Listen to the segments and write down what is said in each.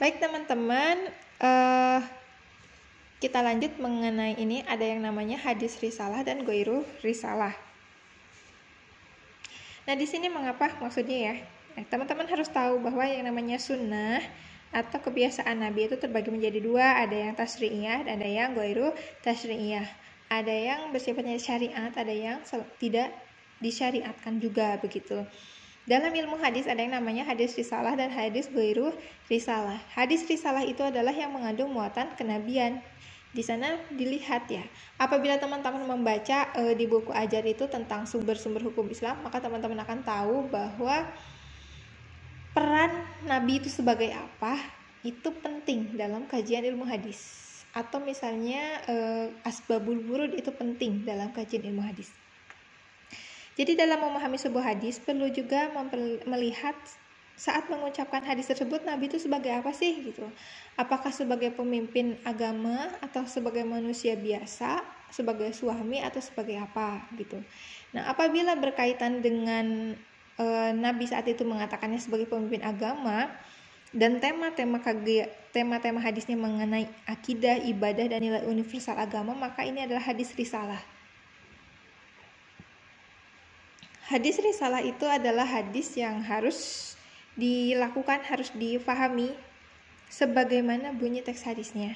Baik teman-teman, uh, kita lanjut mengenai ini ada yang namanya hadis risalah dan goiru risalah. Nah di sini mengapa maksudnya ya? Nah, teman-teman harus tahu bahwa yang namanya sunnah atau kebiasaan Nabi itu terbagi menjadi dua, ada yang tasri'iyah dan ada yang goiru tasri'iyah. Ada yang bersifatnya syariat, ada yang tidak disyariatkan juga begitu. Dalam ilmu hadis ada yang namanya hadis risalah dan hadis goiruh risalah. Hadis risalah itu adalah yang mengandung muatan kenabian. Di sana dilihat ya, apabila teman-teman membaca e, di buku ajar itu tentang sumber-sumber hukum Islam, maka teman-teman akan tahu bahwa peran nabi itu sebagai apa itu penting dalam kajian ilmu hadis atau misalnya e, asbabul wurud itu penting dalam kajian ilmu hadis. Jadi dalam memahami sebuah hadis perlu juga melihat saat mengucapkan hadis tersebut Nabi itu sebagai apa sih gitu? Apakah sebagai pemimpin agama atau sebagai manusia biasa, sebagai suami atau sebagai apa gitu? Nah apabila berkaitan dengan e, Nabi saat itu mengatakannya sebagai pemimpin agama dan tema-tema tema-tema hadisnya mengenai akidah, ibadah dan nilai universal agama maka ini adalah hadis risalah hadis risalah itu adalah hadis yang harus dilakukan, harus difahami sebagaimana bunyi teks hadisnya.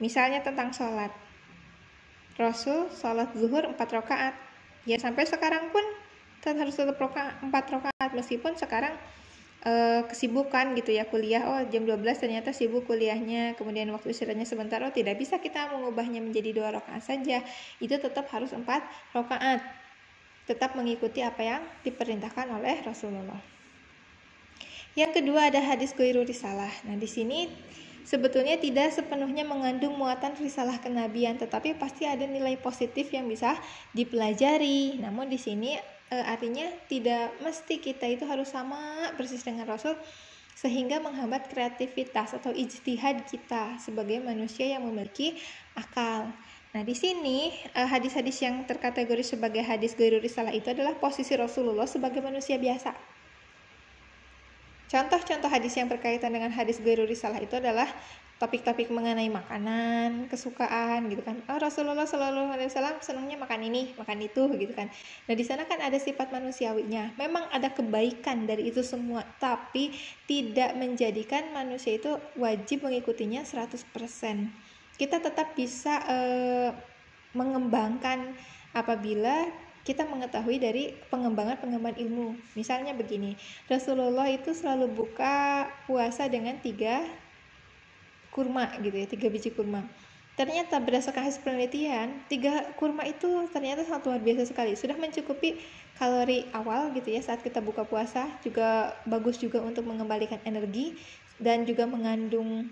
Misalnya tentang sholat. Rasul sholat zuhur 4 rakaat. Ya sampai sekarang pun tetap harus tetap roka, 4 rakaat meskipun sekarang e, kesibukan gitu ya kuliah. Oh jam 12 ternyata sibuk kuliahnya, kemudian waktu istirahatnya sebentar. Oh tidak bisa kita mengubahnya menjadi dua rakaat saja. Itu tetap harus 4 rakaat tetap mengikuti apa yang diperintahkan oleh Rasulullah. Yang kedua ada hadis Goiru Risalah. Nah, di sini sebetulnya tidak sepenuhnya mengandung muatan risalah kenabian, tetapi pasti ada nilai positif yang bisa dipelajari. Namun di sini e, artinya tidak mesti kita itu harus sama persis dengan Rasul sehingga menghambat kreativitas atau ijtihad kita sebagai manusia yang memiliki akal. Nah, di sini eh, hadis-hadis yang terkategori sebagai hadis gairu risalah itu adalah posisi Rasulullah sebagai manusia biasa. Contoh-contoh hadis yang berkaitan dengan hadis gairu risalah itu adalah topik-topik mengenai makanan, kesukaan gitu kan. Oh, Rasulullah selalu alaihi wasallam senangnya makan ini, makan itu gitu kan. Nah, di sana kan ada sifat manusiawinya. Memang ada kebaikan dari itu semua, tapi tidak menjadikan manusia itu wajib mengikutinya 100% kita tetap bisa eh, mengembangkan apabila kita mengetahui dari pengembangan-pengembangan ilmu. Misalnya begini, Rasulullah itu selalu buka puasa dengan tiga kurma gitu ya, tiga biji kurma. Ternyata berdasarkan hasil penelitian, tiga kurma itu ternyata sangat luar biasa sekali. Sudah mencukupi kalori awal gitu ya saat kita buka puasa, juga bagus juga untuk mengembalikan energi dan juga mengandung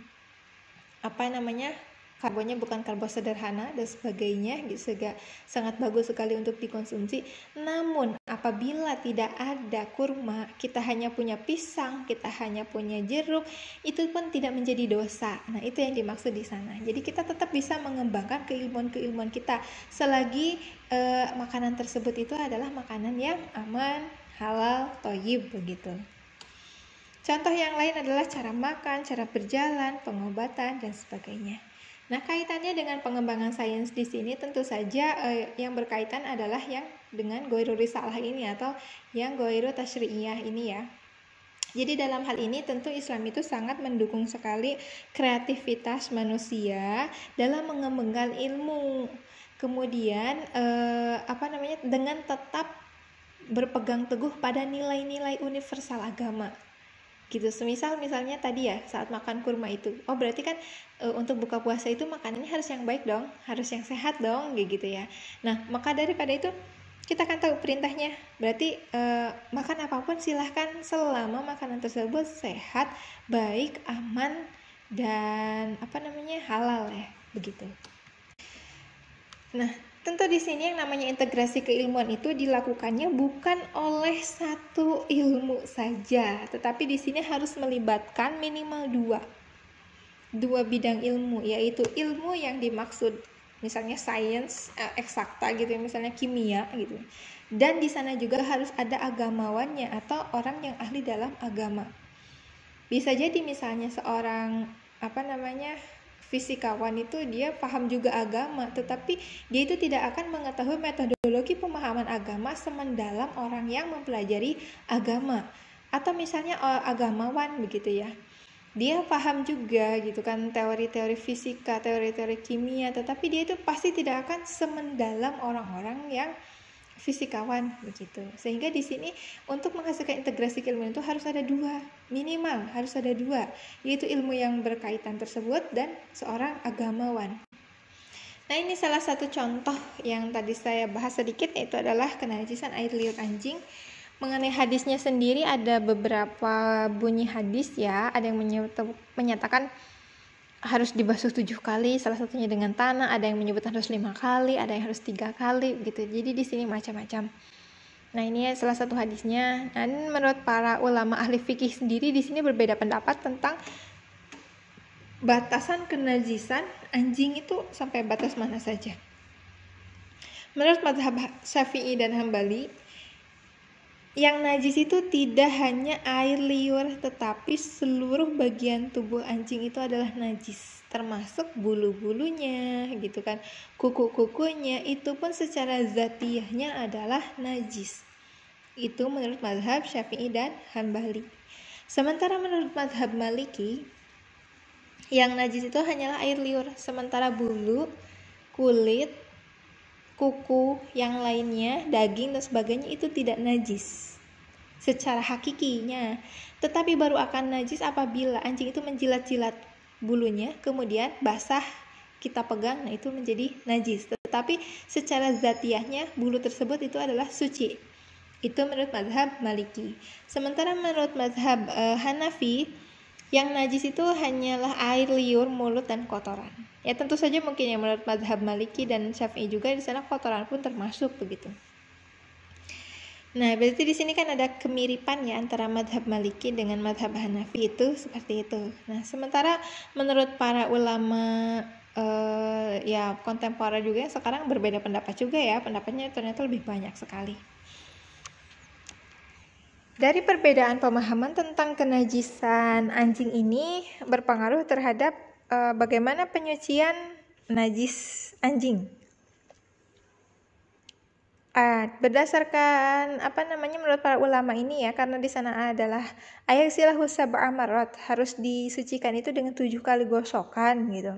apa namanya karbonnya bukan karbo sederhana dan sebagainya gitu sega, sangat bagus sekali untuk dikonsumsi namun apabila tidak ada kurma kita hanya punya pisang kita hanya punya jeruk itu pun tidak menjadi dosa nah itu yang dimaksud di sana jadi kita tetap bisa mengembangkan keilmuan-keilmuan kita selagi eh, makanan tersebut itu adalah makanan yang aman halal toyib begitu Contoh yang lain adalah cara makan, cara berjalan, pengobatan, dan sebagainya. Nah, kaitannya dengan pengembangan sains di sini tentu saja eh, yang berkaitan adalah yang dengan goiru risalah ini atau yang goiru tashri'iyah ini ya. Jadi dalam hal ini tentu Islam itu sangat mendukung sekali kreativitas manusia dalam mengembangkan ilmu. Kemudian eh, apa namanya dengan tetap berpegang teguh pada nilai-nilai universal agama gitu semisal misalnya tadi ya saat makan kurma itu oh berarti kan e, untuk buka puasa itu makanannya harus yang baik dong harus yang sehat dong gitu ya nah maka daripada itu kita akan tahu perintahnya berarti e, makan apapun silahkan selama makanan tersebut sehat baik aman dan apa namanya halal ya begitu nah Tentu di sini yang namanya integrasi keilmuan itu dilakukannya bukan oleh satu ilmu saja, tetapi di sini harus melibatkan minimal dua. Dua bidang ilmu, yaitu ilmu yang dimaksud misalnya sains eh, eksakta gitu ya, misalnya kimia gitu. Dan di sana juga harus ada agamawannya atau orang yang ahli dalam agama. Bisa jadi misalnya seorang apa namanya fisikawan itu dia paham juga agama, tetapi dia itu tidak akan mengetahui metodologi pemahaman agama semendalam orang yang mempelajari agama atau misalnya e, agamawan begitu ya. Dia paham juga gitu kan teori-teori fisika, teori-teori kimia, tetapi dia itu pasti tidak akan semendalam orang-orang yang fisikawan begitu. Sehingga di sini untuk menghasilkan integrasi ilmu itu harus ada dua minimal harus ada dua yaitu ilmu yang berkaitan tersebut dan seorang agamawan. Nah ini salah satu contoh yang tadi saya bahas sedikit yaitu adalah kenajisan air liur anjing. Mengenai hadisnya sendiri ada beberapa bunyi hadis ya, ada yang menyatakan harus dibasuh tujuh kali, salah satunya dengan tanah, ada yang menyebut harus lima kali, ada yang harus tiga kali, gitu. Jadi di sini macam-macam. Nah ini salah satu hadisnya. Dan menurut para ulama ahli fikih sendiri di sini berbeda pendapat tentang batasan kenajisan anjing itu sampai batas mana saja. Menurut madhab Syafi'i dan Hambali, yang najis itu tidak hanya air liur, tetapi seluruh bagian tubuh anjing itu adalah najis, termasuk bulu-bulunya, gitu kan. Kuku-kukunya itu pun secara zatiahnya adalah najis. Itu menurut mazhab Syafi'i dan Hambali. Sementara menurut mazhab Maliki, yang najis itu hanyalah air liur, sementara bulu, kulit, kuku, yang lainnya, daging dan sebagainya itu tidak najis secara hakikinya. Tetapi baru akan najis apabila anjing itu menjilat-jilat bulunya, kemudian basah kita pegang, nah itu menjadi najis. Tetapi secara zatiahnya bulu tersebut itu adalah suci. Itu menurut mazhab Maliki. Sementara menurut mazhab uh, eh, Hanafi yang najis itu hanyalah air liur, mulut, dan kotoran. Ya tentu saja mungkin yang menurut madhab maliki dan syafi'i juga di sana kotoran pun termasuk begitu. Nah, berarti di sini kan ada kemiripan ya antara madhab Maliki dengan madhab Hanafi itu seperti itu. Nah, sementara menurut para ulama eh, ya kontemporer juga sekarang berbeda pendapat juga ya, pendapatnya ternyata lebih banyak sekali. Dari perbedaan pemahaman tentang kenajisan anjing ini berpengaruh terhadap e, bagaimana penyucian najis anjing. Uh, berdasarkan apa namanya menurut para ulama ini ya karena di sana adalah ayat silah sab'a harus disucikan itu dengan tujuh kali gosokan gitu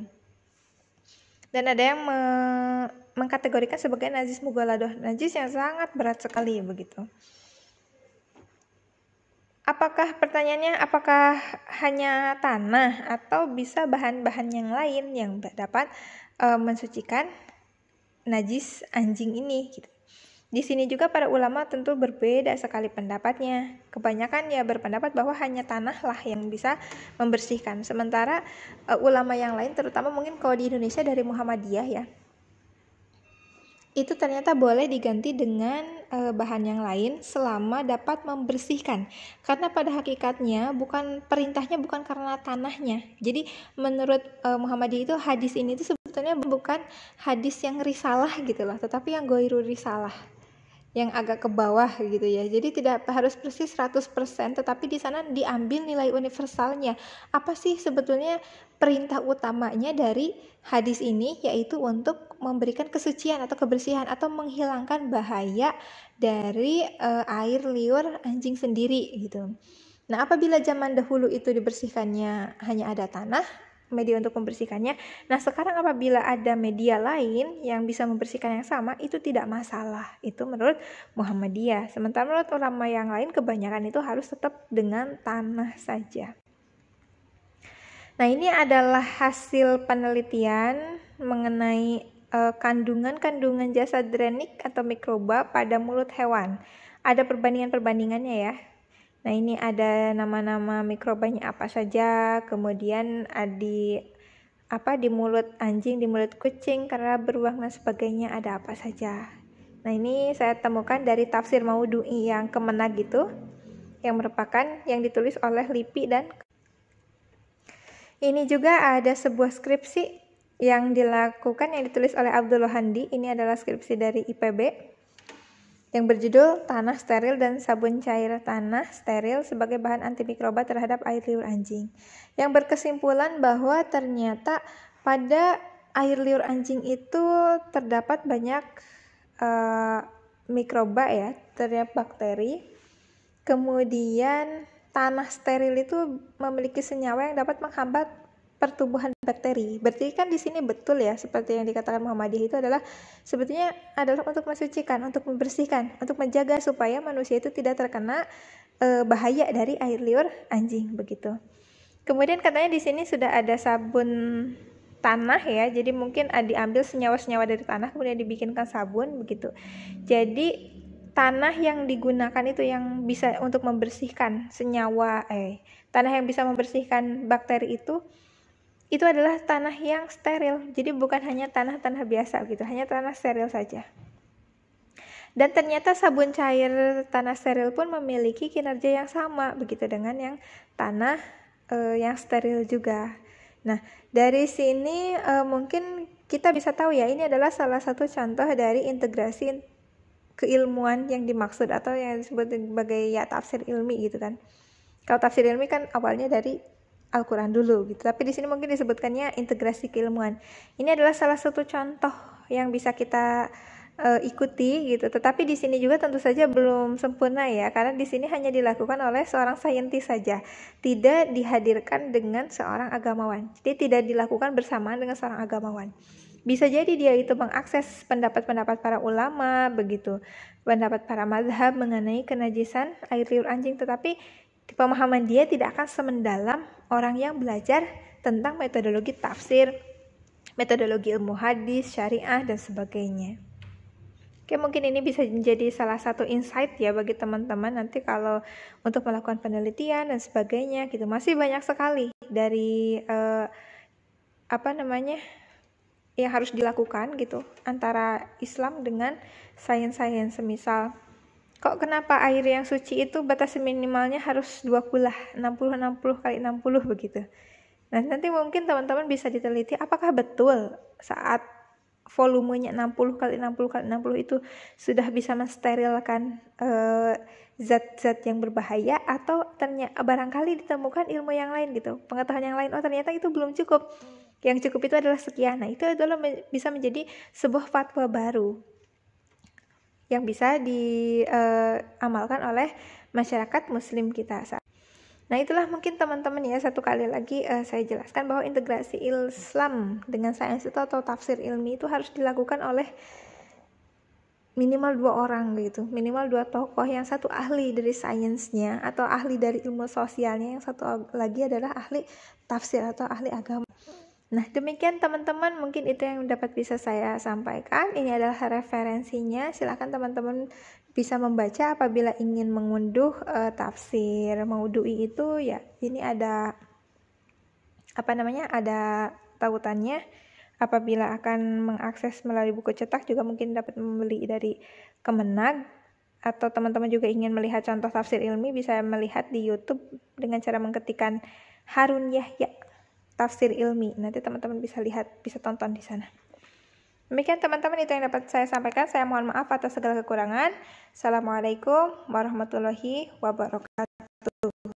dan ada yang me mengkategorikan sebagai najis mugaladoh najis yang sangat berat sekali begitu Apakah pertanyaannya apakah hanya tanah atau bisa bahan-bahan yang lain yang dapat e, mensucikan najis anjing ini gitu. Di sini juga para ulama tentu berbeda sekali pendapatnya. Kebanyakan ya berpendapat bahwa hanya tanahlah yang bisa membersihkan. Sementara e, ulama yang lain terutama mungkin kalau di Indonesia dari Muhammadiyah ya, itu ternyata boleh diganti dengan e, bahan yang lain selama dapat membersihkan. Karena pada hakikatnya bukan perintahnya bukan karena tanahnya. Jadi menurut e, Muhammadiyah itu hadis ini itu sebetulnya bukan hadis yang risalah gitu tetapi yang goiru risalah yang agak ke bawah gitu ya. Jadi tidak harus persis 100%, tetapi di sana diambil nilai universalnya. Apa sih sebetulnya perintah utamanya dari hadis ini yaitu untuk memberikan kesucian atau kebersihan atau menghilangkan bahaya dari e, air liur anjing sendiri gitu. Nah, apabila zaman dahulu itu dibersihkannya hanya ada tanah, media untuk membersihkannya. Nah, sekarang apabila ada media lain yang bisa membersihkan yang sama, itu tidak masalah. Itu menurut Muhammadiyah. Sementara menurut ulama yang lain, kebanyakan itu harus tetap dengan tanah saja. Nah, ini adalah hasil penelitian mengenai eh, kandungan-kandungan uh, jasa drenik atau mikroba pada mulut hewan. Ada perbandingan-perbandingannya ya. Nah, ini ada nama-nama mikrobanya apa saja, kemudian di apa di mulut anjing, di mulut kucing karena beruang dan sebagainya ada apa saja. Nah, ini saya temukan dari tafsir Maudui yang kemenag gitu, yang merupakan yang ditulis oleh Lipi dan ini juga ada sebuah skripsi yang dilakukan yang ditulis oleh Abdullah Handi. Ini adalah skripsi dari IPB yang berjudul Tanah Steril dan Sabun Cair Tanah Steril sebagai Bahan Antimikroba terhadap Air Liur Anjing. Yang berkesimpulan bahwa ternyata pada air liur anjing itu terdapat banyak uh, mikroba ya, terhadap bakteri. Kemudian tanah steril itu memiliki senyawa yang dapat menghambat pertumbuhan bakteri. Berarti kan di sini betul ya, seperti yang dikatakan Muhammadiyah itu adalah sebetulnya adalah untuk mensucikan, untuk membersihkan, untuk menjaga supaya manusia itu tidak terkena e, bahaya dari air liur anjing begitu. Kemudian katanya di sini sudah ada sabun tanah ya, jadi mungkin diambil senyawa-senyawa dari tanah kemudian dibikinkan sabun begitu. Jadi tanah yang digunakan itu yang bisa untuk membersihkan senyawa eh tanah yang bisa membersihkan bakteri itu itu adalah tanah yang steril. Jadi bukan hanya tanah-tanah biasa gitu, hanya tanah steril saja. Dan ternyata sabun cair tanah steril pun memiliki kinerja yang sama begitu dengan yang tanah e, yang steril juga. Nah, dari sini e, mungkin kita bisa tahu ya ini adalah salah satu contoh dari integrasi keilmuan yang dimaksud atau yang disebut sebagai ya tafsir ilmi gitu kan. Kalau tafsir ilmi kan awalnya dari Al-Quran dulu gitu. Tapi di sini mungkin disebutkannya integrasi keilmuan. Ini adalah salah satu contoh yang bisa kita uh, ikuti gitu. Tetapi di sini juga tentu saja belum sempurna ya, karena di sini hanya dilakukan oleh seorang saintis saja, tidak dihadirkan dengan seorang agamawan. Jadi tidak dilakukan bersamaan dengan seorang agamawan. Bisa jadi dia itu mengakses pendapat-pendapat para ulama begitu, pendapat para mazhab mengenai kenajisan air liur anjing, tetapi Pemahaman dia tidak akan semendalam orang yang belajar tentang metodologi tafsir, metodologi ilmu hadis, syariah, dan sebagainya. Oke, mungkin ini bisa menjadi salah satu insight ya bagi teman-teman nanti kalau untuk melakukan penelitian dan sebagainya gitu. Masih banyak sekali dari eh, apa namanya? yang harus dilakukan gitu antara Islam dengan sains-sains semisal Kok kenapa air yang suci itu batas minimalnya harus 20 60 60 kali 60 begitu. Nah, nanti mungkin teman-teman bisa diteliti apakah betul saat volumenya 60 kali 60 kali 60 itu sudah bisa mensterilkan eh, zat-zat e, yang berbahaya atau ternyata barangkali ditemukan ilmu yang lain gitu pengetahuan yang lain oh ternyata itu belum cukup yang cukup itu adalah sekian nah itu adalah bisa menjadi sebuah fatwa baru yang bisa diamalkan eh, uh, oleh masyarakat muslim kita saat Nah itulah mungkin teman-teman ya satu kali lagi uh, saya jelaskan bahwa integrasi Islam dengan sains itu atau tafsir ilmi itu harus dilakukan oleh minimal dua orang gitu minimal dua tokoh yang satu ahli dari sainsnya atau ahli dari ilmu sosialnya yang satu lagi adalah ahli tafsir atau ahli agama Nah, demikian teman-teman, mungkin itu yang dapat bisa saya sampaikan. Ini adalah referensinya. silahkan teman-teman bisa membaca apabila ingin mengunduh uh, tafsir maudui itu ya. Ini ada apa namanya? Ada tautannya. Apabila akan mengakses melalui buku cetak juga mungkin dapat membeli dari Kemenag atau teman-teman juga ingin melihat contoh tafsir ilmi bisa melihat di YouTube dengan cara mengetikkan Harun Yahya tafsir ilmi. Nanti teman-teman bisa lihat, bisa tonton di sana. Demikian teman-teman itu yang dapat saya sampaikan. Saya mohon maaf atas segala kekurangan. Assalamualaikum warahmatullahi wabarakatuh.